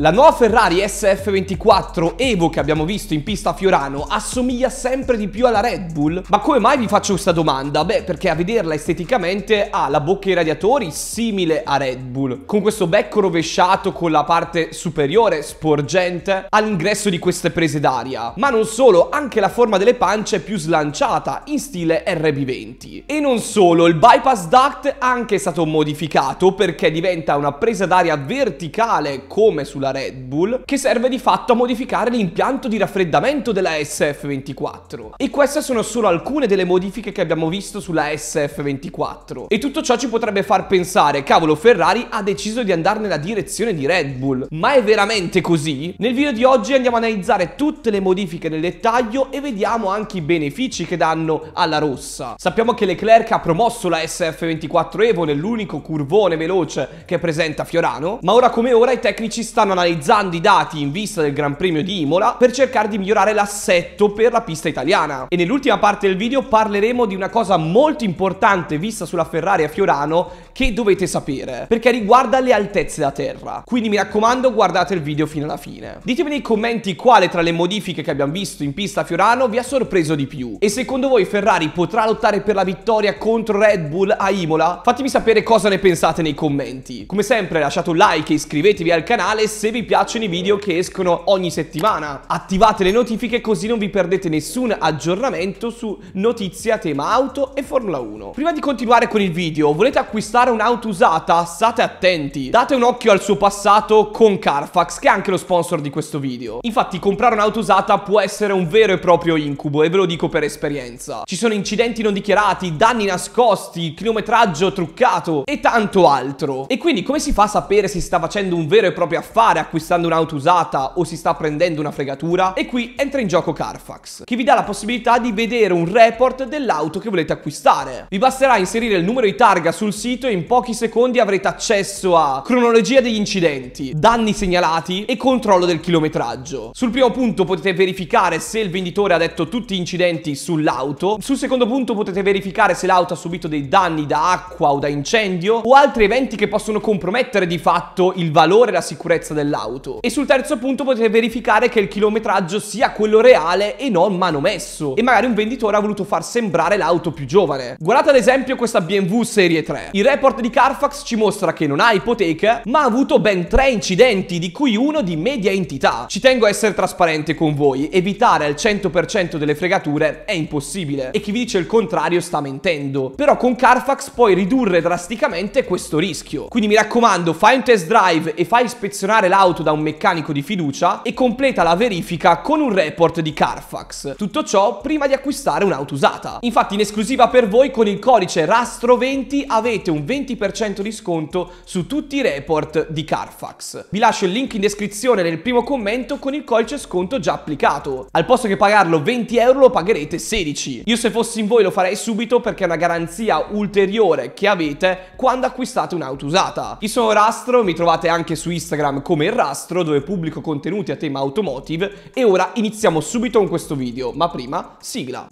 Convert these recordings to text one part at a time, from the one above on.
La nuova Ferrari SF24 Evo che abbiamo visto in pista a Fiorano assomiglia sempre di più alla Red Bull? Ma come mai vi faccio questa domanda? Beh, perché a vederla esteticamente ha la bocca e i radiatori simile a Red Bull, con questo becco rovesciato con la parte superiore sporgente all'ingresso di queste prese d'aria. Ma non solo, anche la forma delle pance è più slanciata, in stile RB20. E non solo, il bypass duct anche è stato modificato perché diventa una presa d'aria verticale come sulla sulla Red Bull che serve di fatto a modificare l'impianto di raffreddamento della SF24. E queste sono solo alcune delle modifiche che abbiamo visto sulla SF24. E tutto ciò ci potrebbe far pensare, cavolo Ferrari ha deciso di andare nella direzione di Red Bull. Ma è veramente così? Nel video di oggi andiamo a analizzare tutte le modifiche nel dettaglio e vediamo anche i benefici che danno alla rossa. Sappiamo che Leclerc ha promosso la SF24 Evo nell'unico curvone veloce che presenta Fiorano, ma ora come ora i tecnici stanno analizzando i dati in vista del Gran Premio di Imola per cercare di migliorare l'assetto per la pista italiana. E nell'ultima parte del video parleremo di una cosa molto importante vista sulla Ferrari a Fiorano che dovete sapere, perché riguarda le altezze da terra. Quindi mi raccomando guardate il video fino alla fine. Ditemi nei commenti quale tra le modifiche che abbiamo visto in pista a Fiorano vi ha sorpreso di più. E secondo voi Ferrari potrà lottare per la vittoria contro Red Bull a Imola? Fatemi sapere cosa ne pensate nei commenti. Come sempre lasciate un like e iscrivetevi al canale se se vi piacciono i video che escono ogni settimana. Attivate le notifiche così non vi perdete nessun aggiornamento su notizie a tema auto e Formula 1. Prima di continuare con il video, volete acquistare un'auto usata? State attenti. Date un occhio al suo passato con Carfax, che è anche lo sponsor di questo video. Infatti, comprare un'auto usata può essere un vero e proprio incubo, e ve lo dico per esperienza. Ci sono incidenti non dichiarati, danni nascosti, chilometraggio truccato e tanto altro. E quindi come si fa a sapere se si sta facendo un vero e proprio affare? comprare acquistando un'auto usata o si sta prendendo una fregatura? E qui entra in gioco Carfax, che vi dà la possibilità di vedere un report dell'auto che volete acquistare. Vi basterà inserire il numero di targa sul sito e in pochi secondi avrete accesso a cronologia degli incidenti, danni segnalati e controllo del chilometraggio. Sul primo punto potete verificare se il venditore ha detto tutti gli incidenti sull'auto, sul secondo punto potete verificare se l'auto ha subito dei danni da acqua o da incendio o altri eventi che possono compromettere di fatto il valore e la sicurezza dell'auto nell'auto. E sul terzo punto potete verificare che il chilometraggio sia quello reale e non manomesso. E magari un venditore ha voluto far sembrare l'auto più giovane. Guardate ad esempio questa BMW Serie 3. Il report di Carfax ci mostra che non ha ipoteca, ma ha avuto ben tre incidenti, di cui uno di media entità. Ci tengo a essere trasparente con voi, evitare al 100% delle fregature è impossibile. E chi vi dice il contrario sta mentendo. Però con Carfax puoi ridurre drasticamente questo rischio. Quindi mi raccomando, fai un test drive e fai ispezionare l'auto da un meccanico di fiducia e completa la verifica con un report di Carfax. Tutto ciò prima di acquistare un'auto usata. Infatti in esclusiva per voi con il codice RASTRO20 avete un 20% di sconto su tutti i report di Carfax. Vi lascio il link in descrizione nel primo commento con il codice sconto già applicato. Al posto che pagarlo 20 euro lo pagherete 16. Io se fossi in voi lo farei subito perché è una garanzia ulteriore che avete quando acquistate un'auto usata. Io sono Rastro, mi trovate anche su Instagram come come Il Rastro dove pubblico contenuti a tema automotive e ora iniziamo subito con questo video, ma prima sigla!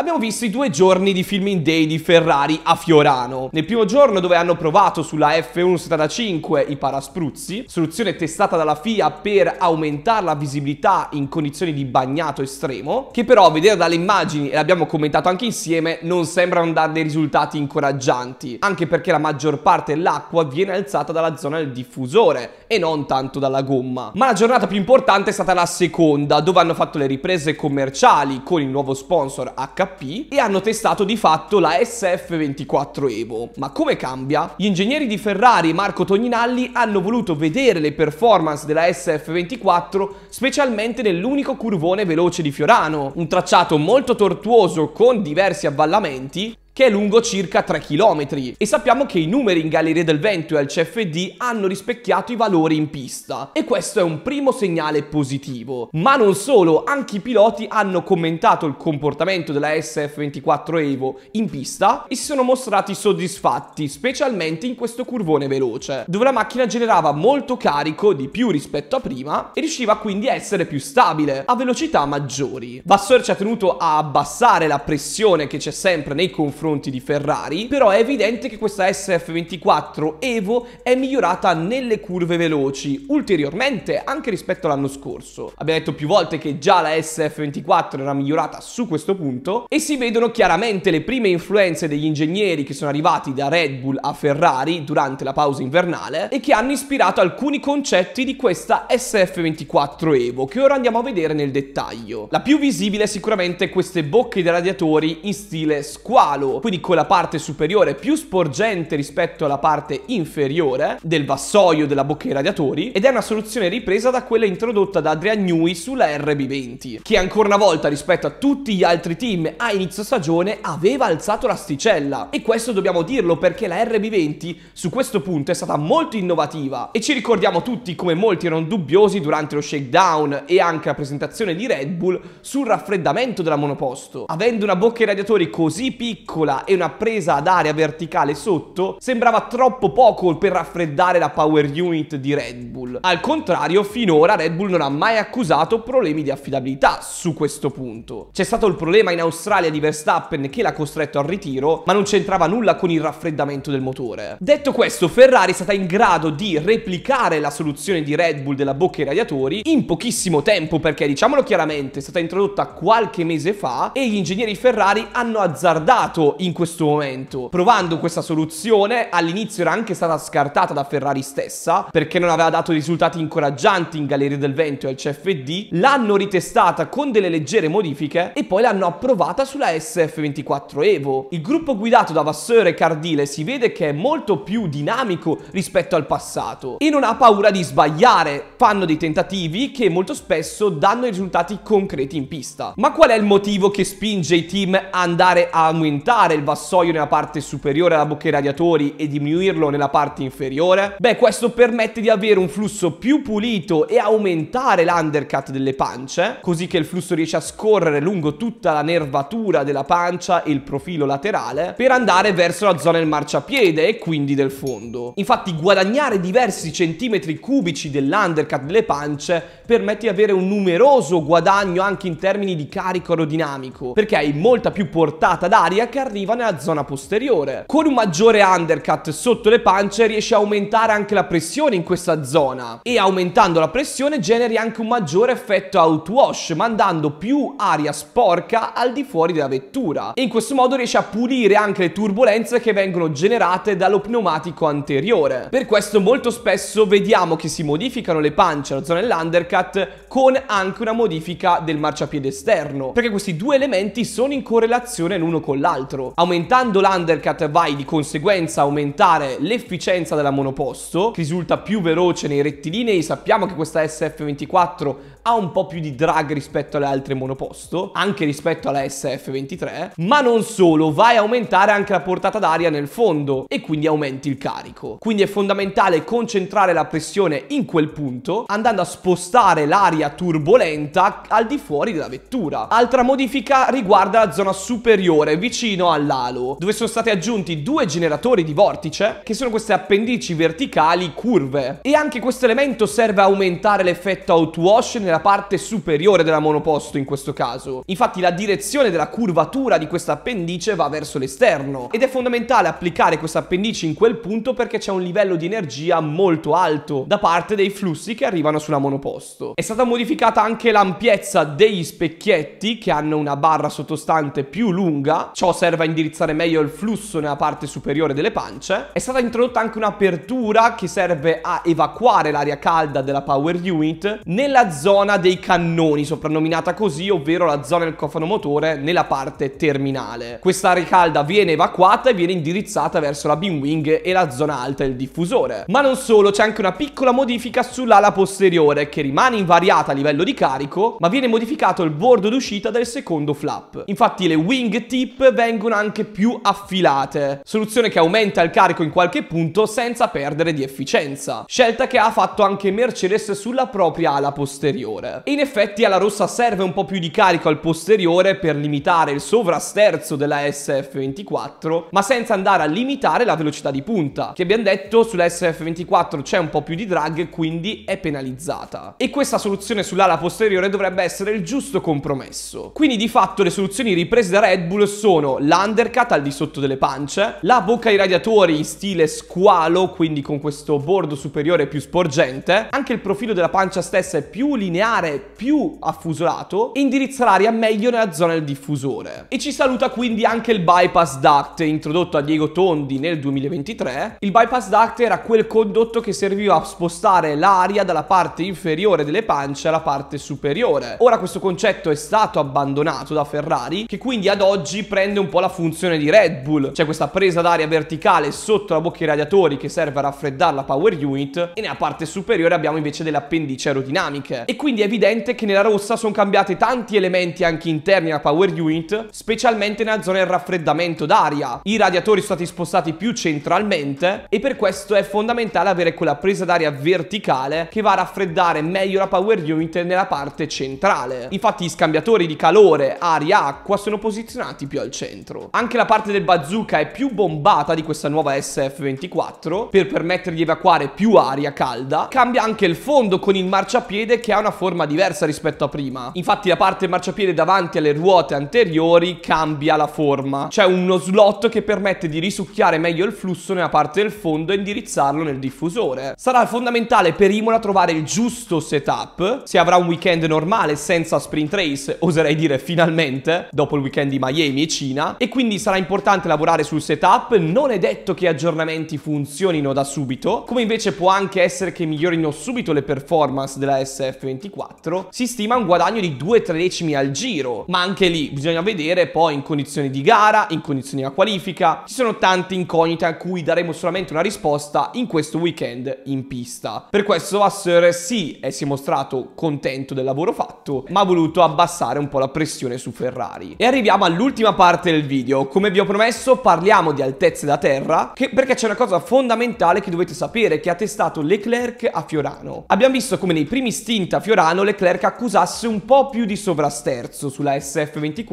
Abbiamo visto i due giorni di filming day di Ferrari a Fiorano. Nel primo giorno dove hanno provato sulla F175 i paraspruzzi, soluzione testata dalla FIA per aumentare la visibilità in condizioni di bagnato estremo, che però a vedere dalle immagini, e l'abbiamo commentato anche insieme, non sembrano dare dei risultati incoraggianti, anche perché la maggior parte dell'acqua viene alzata dalla zona del diffusore, e non tanto dalla gomma. Ma la giornata più importante è stata la seconda, dove hanno fatto le riprese commerciali con il nuovo sponsor HP e hanno testato di fatto la SF24 Evo. Ma come cambia? Gli ingegneri di Ferrari e Marco Togninalli hanno voluto vedere le performance della SF24 specialmente nell'unico curvone veloce di Fiorano, un tracciato molto tortuoso con diversi avvallamenti che è lungo circa 3 km e sappiamo che i numeri in Galleria del Vento e al CFD hanno rispecchiato i valori in pista e questo è un primo segnale positivo. Ma non solo, anche i piloti hanno commentato il comportamento della SF24 Evo in pista e si sono mostrati soddisfatti, specialmente in questo curvone veloce, dove la macchina generava molto carico di più rispetto a prima e riusciva quindi a essere più stabile, a velocità maggiori. Vassor ci ha tenuto a abbassare la pressione che c'è sempre nei confronti confronti di Ferrari, però è evidente che questa SF24 Evo è migliorata nelle curve veloci, ulteriormente anche rispetto all'anno scorso. Abbiamo detto più volte che già la SF24 era migliorata su questo punto e si vedono chiaramente le prime influenze degli ingegneri che sono arrivati da Red Bull a Ferrari durante la pausa invernale e che hanno ispirato alcuni concetti di questa SF24 Evo che ora andiamo a vedere nel dettaglio. La più visibile è sicuramente queste bocche dei radiatori in stile squalo quindi con la parte superiore più sporgente rispetto alla parte inferiore del vassoio della bocca dei radiatori ed è una soluzione ripresa da quella introdotta da Adrian Newey sulla RB20 che ancora una volta rispetto a tutti gli altri team a inizio stagione aveva alzato l'asticella e questo dobbiamo dirlo perché la RB20 su questo punto è stata molto innovativa e ci ricordiamo tutti come molti erano dubbiosi durante lo shakedown e anche la presentazione di Red Bull sul raffreddamento della monoposto avendo una bocca ai radiatori così piccola gola e una presa ad aria verticale sotto, sembrava troppo poco per raffreddare la power unit di Red Bull. Al contrario, finora Red Bull non ha mai accusato problemi di affidabilità su questo punto. C'è stato il problema in Australia di Verstappen che l'ha costretto al ritiro, ma non c'entrava nulla con il raffreddamento del motore. Detto questo, Ferrari è stata in grado di replicare la soluzione di Red Bull della bocca ai radiatori in pochissimo tempo, perché diciamolo chiaramente, è stata introdotta qualche mese fa e gli ingegneri Ferrari hanno azzardato in questo momento. Provando questa soluzione, all'inizio era anche stata scartata da Ferrari stessa, perché non aveva dato risultati incoraggianti in Galleria del Vento e al CFD, l'hanno ritestata con delle leggere modifiche e poi l'hanno approvata sulla SF24 Evo. Il gruppo guidato da Vasseur e Cardile si vede che è molto più dinamico rispetto al passato e non ha paura di sbagliare, fanno dei tentativi che molto spesso danno risultati concreti in pista. Ma qual è il motivo che spinge i team a andare a aumentare aumentare il vassoio nella parte superiore alla bocca dei radiatori e diminuirlo nella parte inferiore? Beh, questo permette di avere un flusso più pulito e aumentare l'undercut delle pance, così che il flusso riesce a scorrere lungo tutta la nervatura della pancia e il profilo laterale per andare verso la zona del marciapiede e quindi del fondo. Infatti guadagnare diversi centimetri cubici dell'undercut delle pance permette di avere un numeroso guadagno anche in termini di carico aerodinamico, perché hai molta più portata d'aria che arriva nella zona posteriore. Con un maggiore undercut sotto le pance riesce a aumentare anche la pressione in questa zona e aumentando la pressione generi anche un maggiore effetto outwash mandando più aria sporca al di fuori della vettura e in questo modo riesce a pulire anche le turbulenze che vengono generate dallo pneumatico anteriore. Per questo molto spesso vediamo che si modificano le pance, la zona dell'undercut con anche una modifica del marciapiede esterno perché questi due elementi sono in correlazione l'uno con l'altro. 4 aumentando l'undercut vai di conseguenza a aumentare l'efficienza della monoposto che risulta più veloce nei rettilinei sappiamo che questa SF24 ha un po' più di drag rispetto alle altre monoposto anche rispetto alla SF23 ma non solo vai a aumentare anche la portata d'aria nel fondo e quindi aumenti il carico quindi è fondamentale concentrare la pressione in quel punto andando a spostare l'aria turbolenta al di fuori della vettura altra modifica riguarda la zona superiore vicino all'alo, dove sono stati aggiunti due generatori di vortice, che sono queste appendici verticali curve. E anche questo elemento serve a aumentare l'effetto outwash nella parte superiore della monoposto in questo caso. Infatti la direzione della curvatura di questa appendice va verso l'esterno ed è fondamentale applicare questa appendice in quel punto perché c'è un livello di energia molto alto da parte dei flussi che arrivano sulla monoposto. È stata modificata anche l'ampiezza degli specchietti che hanno una barra sottostante più lunga, ciò serve va a indirizzare meglio il flusso nella parte superiore delle pance. È stata introdotta anche un'apertura che serve a evacuare l'aria calda della power unit nella zona dei cannoni, soprannominata così, ovvero la zona del cofano motore nella parte terminale. Questa aria calda viene evacuata e viene indirizzata verso la bin-wing e la zona alta del diffusore. Ma non solo, c'è anche una piccola modifica sull'ala posteriore che rimane invariata a livello di carico, ma viene modificato il bordo d'uscita del secondo flap. Infatti le wing tip vengono vengono anche più affilate, soluzione che aumenta il carico in qualche punto senza perdere di efficienza, scelta che ha fatto anche Mercedes sulla propria ala posteriore. E in effetti alla rossa serve un po' più di carico al posteriore per limitare il sovrasterzo della SF24, ma senza andare a limitare la velocità di punta, che abbiamo detto sulla SF24 c'è un po' più di drag, quindi è penalizzata. E questa soluzione sull'ala posteriore dovrebbe essere il giusto compromesso. Quindi di fatto le soluzioni riprese da Red Bull sono la l'undercut al di sotto delle pance, la bocca ai radiatori in stile squalo, quindi con questo bordo superiore più sporgente, anche il profilo della pancia stessa è più lineare, più affusolato e indirizza l'aria meglio nella zona del diffusore. E ci saluta quindi anche il bypass duct introdotto a Diego Tondi nel 2023. Il bypass duct era quel condotto che serviva a spostare l'aria dalla parte inferiore delle pance alla parte superiore. Ora questo concetto è stato abbandonato da Ferrari che quindi ad oggi prende un po' la la funzione di Red Bull, c'è questa presa d'aria verticale sotto la bocca dei radiatori che serve a raffreddare la power unit e nella parte superiore abbiamo invece delle appendici aerodinamiche. E quindi è evidente che nella rossa sono cambiati tanti elementi anche interni alla power unit, specialmente nella zona del raffreddamento d'aria. I radiatori sono stati spostati più centralmente e per questo è fondamentale avere quella presa d'aria verticale che va a raffreddare meglio la power unit nella parte centrale. Infatti gli scambiatori di calore, aria, acqua sono posizionati più al centro dentro. Anche la parte del bazooka è più bombata di questa nuova SF24 per permettere di evacuare più aria calda. Cambia anche il fondo con il marciapiede che ha una forma diversa rispetto a prima. Infatti la parte del marciapiede davanti alle ruote anteriori cambia la forma. C'è uno slot che permette di risucchiare meglio il flusso nella parte del fondo e indirizzarlo nel diffusore. Sarà fondamentale per Imola trovare il giusto setup. Se avrà un weekend normale senza sprint race, oserei dire finalmente, dopo il weekend di Miami e Cina, e quindi sarà importante lavorare sul setup, non è detto che aggiornamenti funzionino da subito, come invece può anche essere che migliorino subito le performance della SF24, si stima un guadagno di 2-3 decimi al giro, ma anche lì bisogna vedere poi in condizioni di gara, in condizioni a qualifica, ci sono tante incognite a cui daremo solamente una risposta in questo weekend in pista. Per questo Vasseur sì, eh, si è mostrato contento del lavoro fatto, ma ha voluto abbassare un po' la pressione su Ferrari. E arriviamo all'ultima parte del video. Come vi ho promesso parliamo di altezze da terra che, perché c'è una cosa fondamentale che dovete sapere che ha testato Leclerc a Fiorano. Abbiamo visto come nei primi stint a Fiorano Leclerc accusasse un po' più di sovrasterzo sulla SF24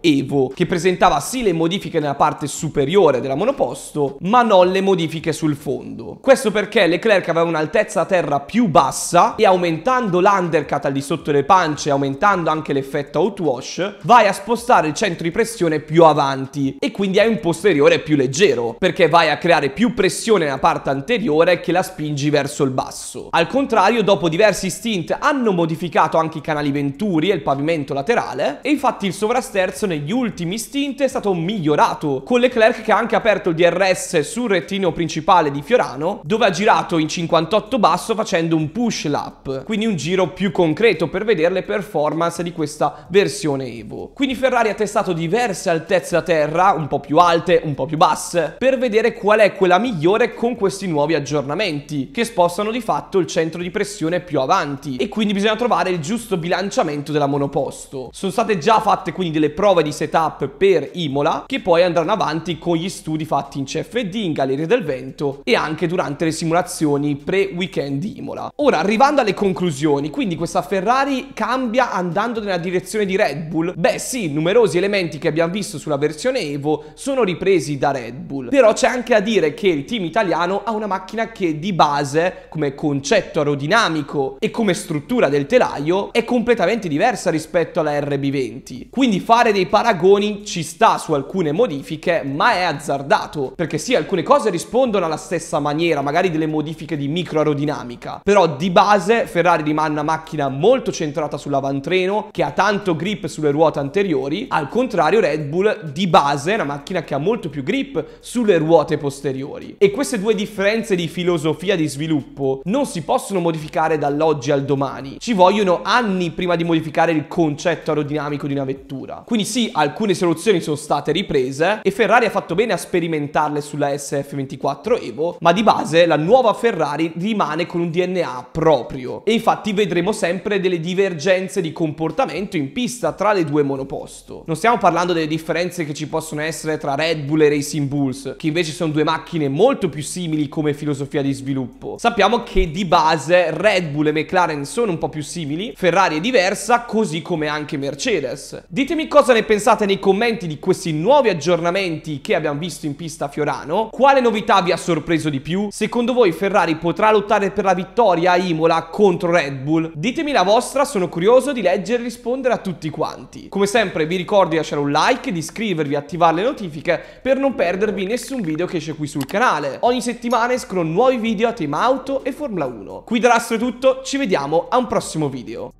Evo che presentava sì le modifiche nella parte superiore della monoposto ma non le modifiche sul fondo. Questo perché Leclerc aveva un'altezza da terra più bassa e aumentando l'undercut al di sotto le pance aumentando anche l'effetto outwash vai a spostare il centro di pressione più avanti e quindi hai un posteriore più leggero perché vai a creare più pressione nella parte anteriore che la spingi verso il basso. Al contrario, dopo diversi stint hanno modificato anche i canali venturi e il pavimento laterale e infatti il sovrasterzo negli ultimi stint è stato migliorato con Leclerc che ha anche aperto il DRS sul rettino principale di Fiorano dove ha girato in 58 basso facendo un push lap, quindi un giro più concreto per vedere le performance di questa versione Evo. Quindi Ferrari ha testato diverse alternative altezze da terra, un po' più alte, un po' più basse, per vedere qual è quella migliore con questi nuovi aggiornamenti, che spostano di fatto il centro di pressione più avanti e quindi bisogna trovare il giusto bilanciamento della monoposto. Sono state già fatte quindi delle prove di setup per Imola, che poi andranno avanti con gli studi fatti in CFD, in Galleria del Vento e anche durante le simulazioni pre-weekend di Imola. Ora, arrivando alle conclusioni, quindi questa Ferrari cambia andando nella direzione di Red Bull? Beh sì, numerosi elementi che abbiamo visto sulla versione Evo sono ripresi da Red Bull. Però c'è anche a dire che il team italiano ha una macchina che di base, come concetto aerodinamico e come struttura del telaio, è completamente diversa rispetto alla RB20. Quindi fare dei paragoni ci sta su alcune modifiche, ma è azzardato, perché sì, alcune cose rispondono alla stessa maniera, magari delle modifiche di micro aerodinamica, però di base Ferrari rimane una macchina molto centrata sull'avantreno, che ha tanto grip sulle ruote anteriori, al contrario Red Bull di base è una macchina che ha molto più grip sulle ruote posteriori. E queste due differenze di filosofia di sviluppo non si possono modificare dall'oggi al domani. Ci vogliono anni prima di modificare il concetto aerodinamico di una vettura. Quindi sì, alcune soluzioni sono state riprese e Ferrari ha fatto bene a sperimentarle sulla SF24 Evo, ma di base la nuova Ferrari rimane con un DNA proprio. E infatti vedremo sempre delle divergenze di comportamento in pista tra le due monoposto. Non stiamo parlando delle differenze differenze che ci possono essere tra Red Bull e Racing Bulls, che invece sono due macchine molto più simili come filosofia di sviluppo. Sappiamo che di base Red Bull e McLaren sono un po' più simili, Ferrari è diversa, così come anche Mercedes. Ditemi cosa ne pensate nei commenti di questi nuovi aggiornamenti che abbiamo visto in pista a Fiorano. Quale novità vi ha sorpreso di più? Secondo voi Ferrari potrà lottare per la vittoria a Imola contro Red Bull? Ditemi la vostra, sono curioso di leggere e rispondere a tutti quanti. Come sempre vi ricordo di lasciare un like di iscrivervi e attivare le notifiche per non perdervi nessun video che esce qui sul canale. Ogni settimana escono nuovi video a tema auto e Formula 1. Qui da Rastro è tutto, ci vediamo a un prossimo video.